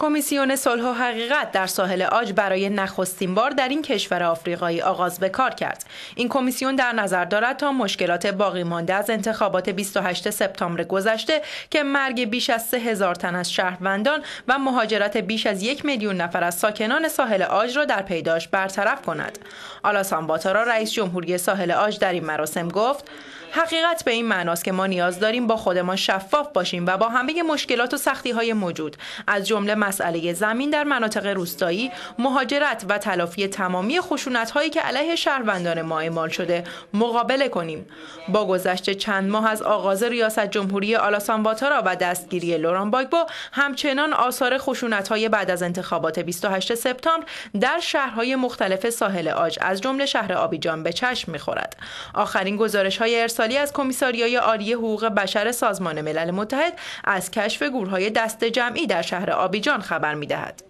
کمیسیون صلح و حقیقت در ساحل آج برای نخستین بار در این کشور آفریقایی آغاز به کار کرد. این کمیسیون در نظر دارد تا مشکلات باقی مانده از انتخابات 28 سپتامبر گذشته که مرگ بیش از 3000 تن از شهروندان و مهاجرت بیش از یک میلیون نفر از ساکنان ساحل آج را در پیداش برطرف کند. آلاسان باتارا رئیس جمهوری ساحل آج در این مراسم گفت: حقیقت به این معناست که ما نیاز داریم با خودمان شفاف باشیم و با همه مشکلات و سختی های موجود از جمله مسئله زمین در مناطق روستایی مهاجرت و تلافی تمامی خشونت هایی که علیه شهروندان ما اعمال شده مقابله کنیم با گذشت چند ماه از آغاز ریاست جمهوری آلاسان واتارا و دستگیری لوران باگبو همچنان آثار خشونت های بعد از انتخابات 28 سپتامبر در شهرهای مختلف ساحل آج از جمله شهر آبیجان به چشم میخورد آخرین گزارش های سالی از کمیساریای عالی حقوق بشر سازمان ملل متحد از کشف گورهای دست جمعی در شهر آبیجان خبر میدهد.